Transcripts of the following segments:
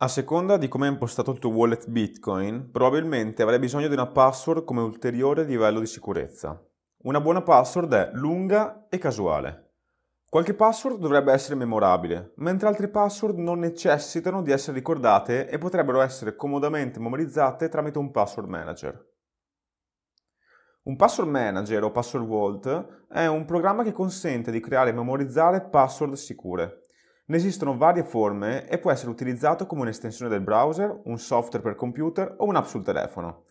A seconda di come è impostato il tuo wallet Bitcoin, probabilmente avrai bisogno di una password come ulteriore livello di sicurezza. Una buona password è lunga e casuale. Qualche password dovrebbe essere memorabile, mentre altre password non necessitano di essere ricordate e potrebbero essere comodamente memorizzate tramite un password manager. Un password manager o password vault è un programma che consente di creare e memorizzare password sicure, ne esistono varie forme e può essere utilizzato come un'estensione del browser, un software per computer o un'app sul telefono.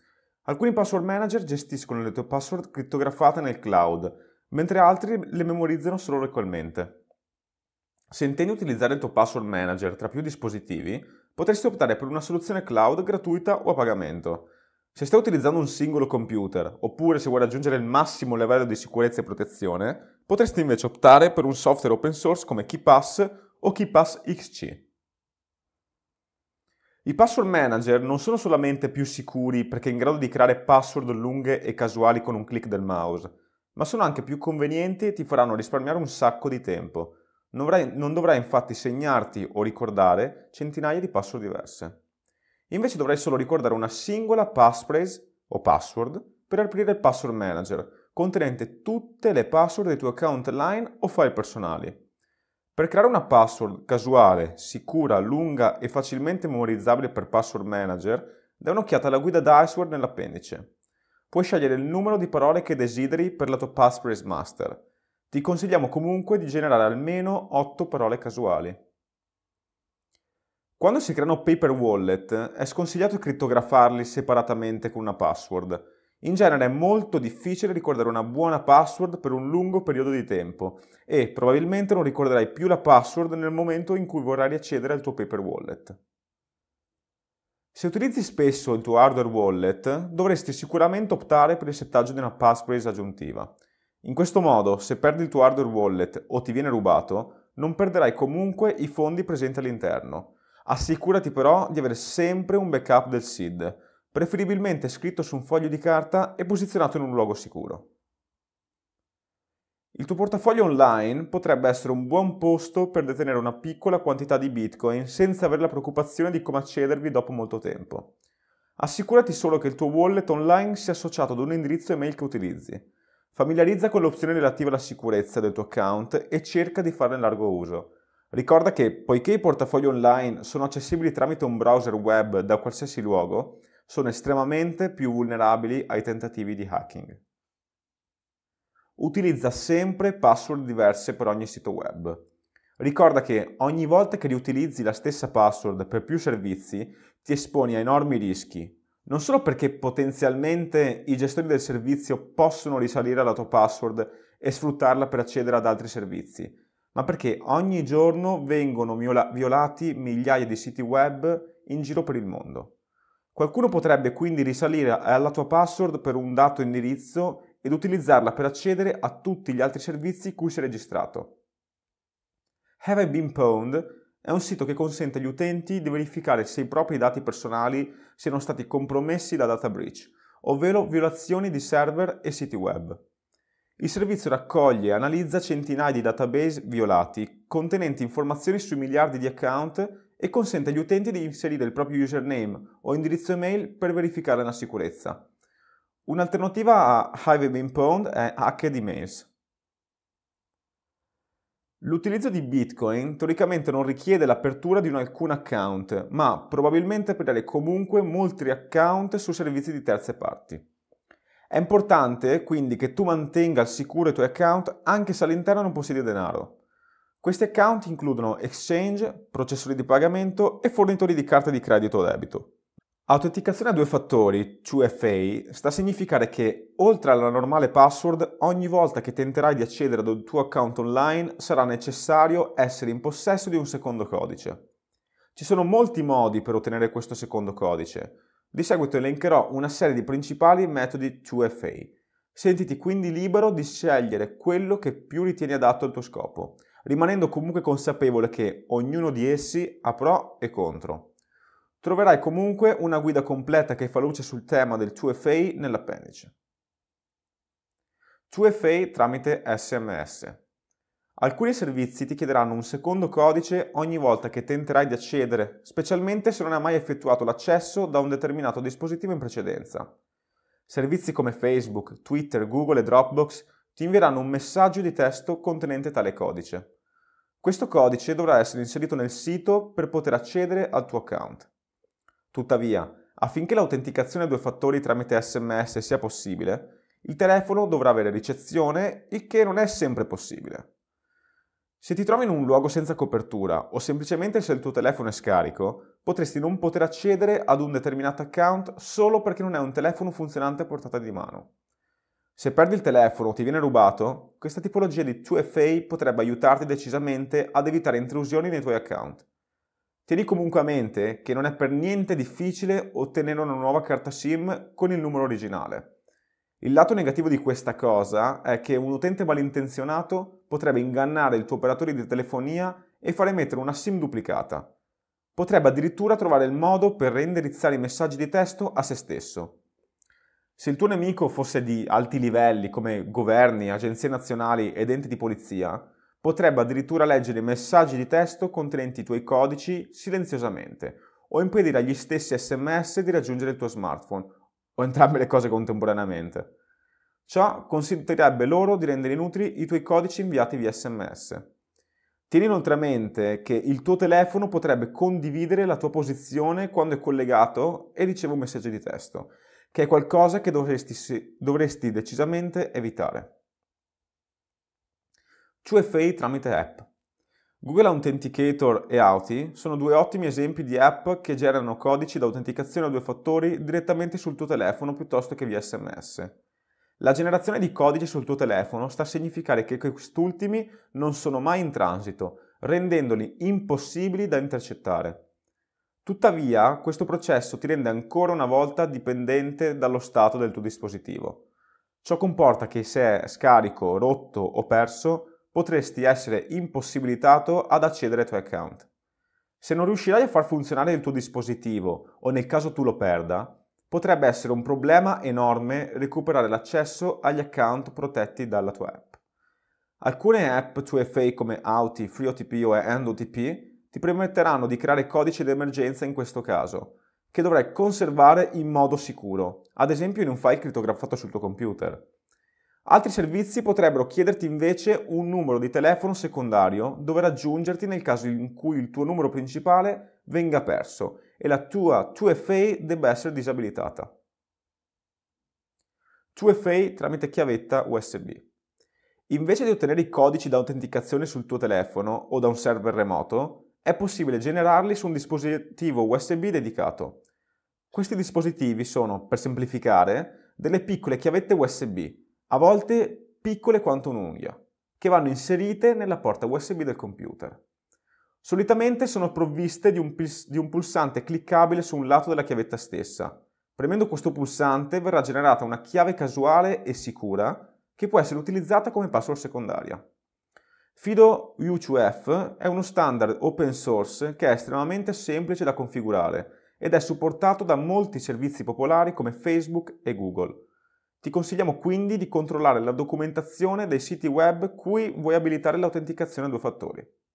Alcuni password manager gestiscono le tue password crittografate nel cloud, mentre altri le memorizzano solo localmente. Se intendi utilizzare il tuo password manager tra più dispositivi, potresti optare per una soluzione cloud gratuita o a pagamento. Se stai utilizzando un singolo computer, oppure se vuoi raggiungere il massimo livello di sicurezza e protezione, potresti invece optare per un software open source come KeePass o Key XC. I password manager non sono solamente più sicuri perché in grado di creare password lunghe e casuali con un clic del mouse, ma sono anche più convenienti e ti faranno risparmiare un sacco di tempo. Non dovrai, non dovrai infatti segnarti o ricordare centinaia di password diverse. Invece dovrai solo ricordare una singola passphrase o password per aprire il password manager, contenente tutte le password dei tuoi account line o file personali. Per creare una password casuale, sicura, lunga e facilmente memorizzabile per password manager, dai un'occhiata alla guida Diceword nell'appendice. Puoi scegliere il numero di parole che desideri per la tua password master. Ti consigliamo comunque di generare almeno 8 parole casuali. Quando si creano paper wallet è sconsigliato crittografarli separatamente con una password, in genere è molto difficile ricordare una buona password per un lungo periodo di tempo e probabilmente non ricorderai più la password nel momento in cui vorrai accedere al tuo paper wallet. Se utilizzi spesso il tuo hardware wallet, dovresti sicuramente optare per il settaggio di una passphrase aggiuntiva. In questo modo, se perdi il tuo hardware wallet o ti viene rubato, non perderai comunque i fondi presenti all'interno. Assicurati però di avere sempre un backup del SID, preferibilmente scritto su un foglio di carta e posizionato in un luogo sicuro. Il tuo portafoglio online potrebbe essere un buon posto per detenere una piccola quantità di bitcoin senza avere la preoccupazione di come accedervi dopo molto tempo. Assicurati solo che il tuo wallet online sia associato ad un indirizzo email che utilizzi. Familiarizza con l'opzione relativa alla sicurezza del tuo account e cerca di farne largo uso. Ricorda che, poiché i portafogli online sono accessibili tramite un browser web da qualsiasi luogo, sono estremamente più vulnerabili ai tentativi di hacking. Utilizza sempre password diverse per ogni sito web. Ricorda che ogni volta che riutilizzi la stessa password per più servizi ti esponi a enormi rischi, non solo perché potenzialmente i gestori del servizio possono risalire alla tua password e sfruttarla per accedere ad altri servizi, ma perché ogni giorno vengono violati migliaia di siti web in giro per il mondo. Qualcuno potrebbe quindi risalire alla tua password per un dato indirizzo ed utilizzarla per accedere a tutti gli altri servizi cui sei registrato. Have I Been Pwned è un sito che consente agli utenti di verificare se i propri dati personali siano stati compromessi da data breach, ovvero violazioni di server e siti web. Il servizio raccoglie e analizza centinaia di database violati, contenenti informazioni sui miliardi di account e consente agli utenti di inserire il proprio username o indirizzo email per verificare la sicurezza. Un'alternativa a Have Been Pwned è Hacked Emails. L'utilizzo di Bitcoin teoricamente non richiede l'apertura di un alcun account, ma probabilmente aprirete comunque molti account su servizi di terze parti. È importante quindi che tu mantenga al sicuro i tuoi account anche se all'interno non possiedi denaro. Questi account includono exchange, processori di pagamento e fornitori di carte di credito o debito. Autenticazione a due fattori, 2FA, sta a significare che, oltre alla normale password, ogni volta che tenterai di accedere ad un tuo account online sarà necessario essere in possesso di un secondo codice. Ci sono molti modi per ottenere questo secondo codice. Di seguito elencherò una serie di principali metodi 2FA. Sentiti quindi libero di scegliere quello che più ritieni adatto al tuo scopo rimanendo comunque consapevole che ognuno di essi ha pro e contro. Troverai comunque una guida completa che fa luce sul tema del 2FA nell'appendice. 2FA tramite SMS. Alcuni servizi ti chiederanno un secondo codice ogni volta che tenterai di accedere, specialmente se non hai mai effettuato l'accesso da un determinato dispositivo in precedenza. Servizi come Facebook, Twitter, Google e Dropbox ti invieranno un messaggio di testo contenente tale codice. Questo codice dovrà essere inserito nel sito per poter accedere al tuo account. Tuttavia, affinché l'autenticazione a due fattori tramite SMS sia possibile, il telefono dovrà avere ricezione, il che non è sempre possibile. Se ti trovi in un luogo senza copertura o semplicemente se il tuo telefono è scarico, potresti non poter accedere ad un determinato account solo perché non è un telefono funzionante a portata di mano. Se perdi il telefono o ti viene rubato, questa tipologia di 2FA potrebbe aiutarti decisamente ad evitare intrusioni nei tuoi account. Tieni comunque a mente che non è per niente difficile ottenere una nuova carta SIM con il numero originale. Il lato negativo di questa cosa è che un utente malintenzionato potrebbe ingannare il tuo operatore di telefonia e fare mettere una SIM duplicata. Potrebbe addirittura trovare il modo per reindirizzare i messaggi di testo a se stesso. Se il tuo nemico fosse di alti livelli come governi, agenzie nazionali ed enti di polizia, potrebbe addirittura leggere messaggi di testo contenenti i tuoi codici silenziosamente o impedire agli stessi sms di raggiungere il tuo smartphone o entrambe le cose contemporaneamente. Ciò consentirebbe loro di rendere inutili i tuoi codici inviati via sms. Tieni inoltre a mente che il tuo telefono potrebbe condividere la tua posizione quando è collegato e riceve un messaggio di testo che è qualcosa che dovresti, dovresti decisamente evitare. QFA tramite app. Google Authenticator e Authi sono due ottimi esempi di app che generano codici autenticazione a due fattori direttamente sul tuo telefono piuttosto che via SMS. La generazione di codici sul tuo telefono sta a significare che quest'ultimi non sono mai in transito, rendendoli impossibili da intercettare. Tuttavia, questo processo ti rende ancora una volta dipendente dallo stato del tuo dispositivo. Ciò comporta che se è scarico, rotto o perso, potresti essere impossibilitato ad accedere ai tuoi account. Se non riuscirai a far funzionare il tuo dispositivo o nel caso tu lo perda, potrebbe essere un problema enorme recuperare l'accesso agli account protetti dalla tua app. Alcune app 2FA come Auti, FreeOTP o EndOTP ti permetteranno di creare codice d'emergenza in questo caso, che dovrai conservare in modo sicuro, ad esempio in un file crittografato sul tuo computer. Altri servizi potrebbero chiederti invece un numero di telefono secondario dove raggiungerti nel caso in cui il tuo numero principale venga perso e la tua 2FA debba essere disabilitata. 2FA tramite chiavetta USB. Invece di ottenere i codici da autenticazione sul tuo telefono o da un server remoto, è possibile generarli su un dispositivo USB dedicato. Questi dispositivi sono, per semplificare, delle piccole chiavette USB, a volte piccole quanto un'unghia, che vanno inserite nella porta USB del computer. Solitamente sono provviste di un, di un pulsante cliccabile su un lato della chiavetta stessa. Premendo questo pulsante verrà generata una chiave casuale e sicura che può essere utilizzata come password secondaria. Fido U2F è uno standard open source che è estremamente semplice da configurare ed è supportato da molti servizi popolari come Facebook e Google. Ti consigliamo quindi di controllare la documentazione dei siti web cui vuoi abilitare l'autenticazione a due fattori.